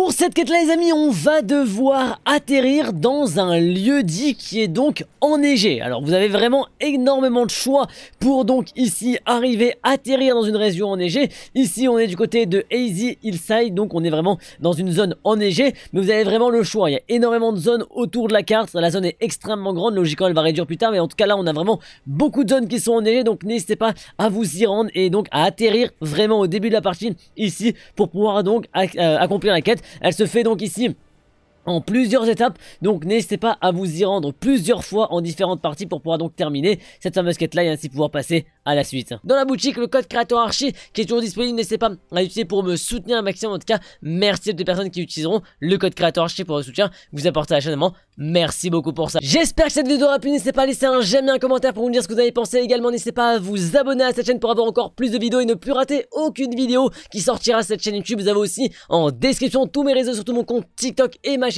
Pour cette quête là les amis, on va devoir atterrir dans un lieu dit qui est donc enneigé. Alors vous avez vraiment énormément de choix pour donc ici arriver, atterrir dans une région enneigée. Ici on est du côté de Hazy Hillside, donc on est vraiment dans une zone enneigée. Mais vous avez vraiment le choix, il y a énormément de zones autour de la carte. La zone est extrêmement grande, logiquement elle va réduire plus tard. Mais en tout cas là on a vraiment beaucoup de zones qui sont enneigées, donc n'hésitez pas à vous y rendre et donc à atterrir vraiment au début de la partie ici pour pouvoir donc euh, accomplir la quête. Elle se fait donc ici plusieurs étapes. Donc n'hésitez pas à vous y rendre plusieurs fois en différentes parties pour pouvoir donc terminer cette fameuse quête là et ainsi pouvoir passer à la suite. Dans la boutique, le code créateur archi qui est toujours disponible, n'hésitez pas à l'utiliser pour me soutenir un maximum. En tout cas, merci à toutes les personnes qui utiliseront le code créateur archi pour le soutien vous apportez à la chaîne. Merci beaucoup pour ça. J'espère que cette vidéo aura plu. N'hésitez pas à laisser un j'aime et un commentaire pour me dire ce que vous avez pensé. Également, n'hésitez pas à vous abonner à cette chaîne pour avoir encore plus de vidéos et ne plus rater aucune vidéo qui sortira sur cette chaîne YouTube. Vous avez aussi en description tous mes réseaux, surtout mon compte TikTok et ma chaîne